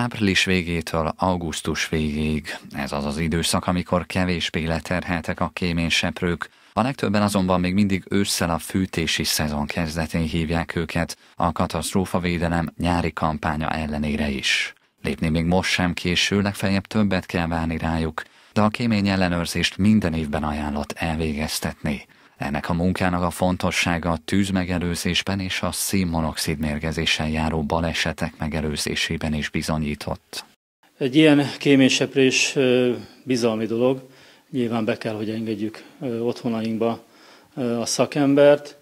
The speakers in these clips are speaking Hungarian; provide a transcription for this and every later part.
Április végétől augusztus végéig. Ez az az időszak, amikor kevésbé leterheltek a kéményseprők, a legtöbben azonban még mindig ősszel a fűtési szezon kezdetén hívják őket, a katasztrófavédelem nyári kampánya ellenére is. Lépni még most sem késő, legfeljebb többet kell várni rájuk, de a kémény ellenőrzést minden évben ajánlott elvégeztetni. Ennek a munkának a fontossága a tűzmegelőzésben és a színmonoxid mérgezéssel járó balesetek megelőzésében is bizonyított. Egy ilyen kéményseprés bizalmi dolog, nyilván be kell, hogy engedjük otthonainkba a szakembert,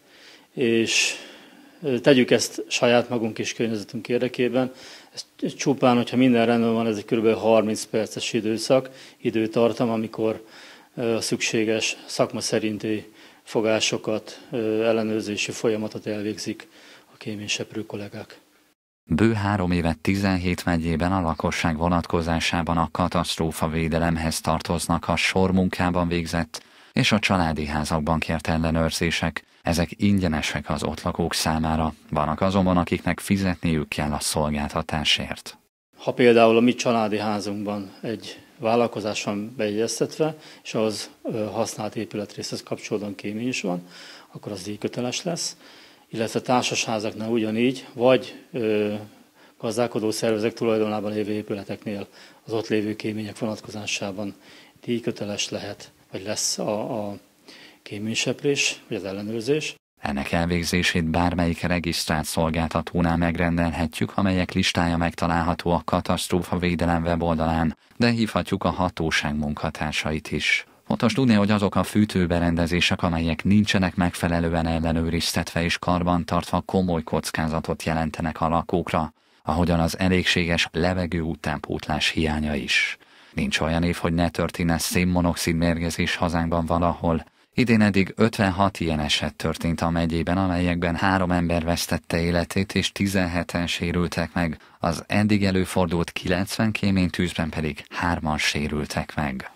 és tegyük ezt saját magunk és környezetünk érdekében. Ez csupán, hogyha minden rendben van, ez egy kb. 30 perces időszak, időtartam, amikor a szükséges szakma szerinti fogásokat, ellenőrzési folyamatot elvégzik a kéményseprő kollégák. Bő három évet 17 megyében a lakosság vonatkozásában a katasztrófa védelemhez tartoznak a munkában végzett és a családi házakban kért ellenőrzések. Ezek ingyenesek az ott lakók számára, vannak azonban, akiknek fizetniük kell a szolgáltatásért. Ha például a mi családi házunkban egy vállalkozás van bejegyeztetve, és az használt épületrészhez kapcsolódóan kémény is van, akkor az díjköteles lesz, illetve társasházaknál ugyanígy, vagy gazdálkodó szervezek tulajdonában lévő épületeknél az ott lévő kémények vonatkozásában díjköteles lehet, vagy lesz a, a kéményseprés, vagy az ellenőrzés. Ennek elvégzését bármelyik regisztrált szolgáltatónál megrendelhetjük, amelyek listája megtalálható a Katasztrófa Védelem weboldalán, de hívhatjuk a hatóság munkatársait is. Fontos tudni, hogy azok a fűtőberendezések, amelyek nincsenek megfelelően ellenőriztetve és karbantartva komoly kockázatot jelentenek a lakókra, ahogyan az elégséges levegő utánpótlás hiánya is. Nincs olyan év, hogy ne történne szénmonoxid mérgezés hazánkban valahol, Idén eddig 56 ilyen eset történt a megyében, amelyekben három ember vesztette életét és 17-en sérültek meg, az eddig előfordult 90 tűzben pedig hárman sérültek meg.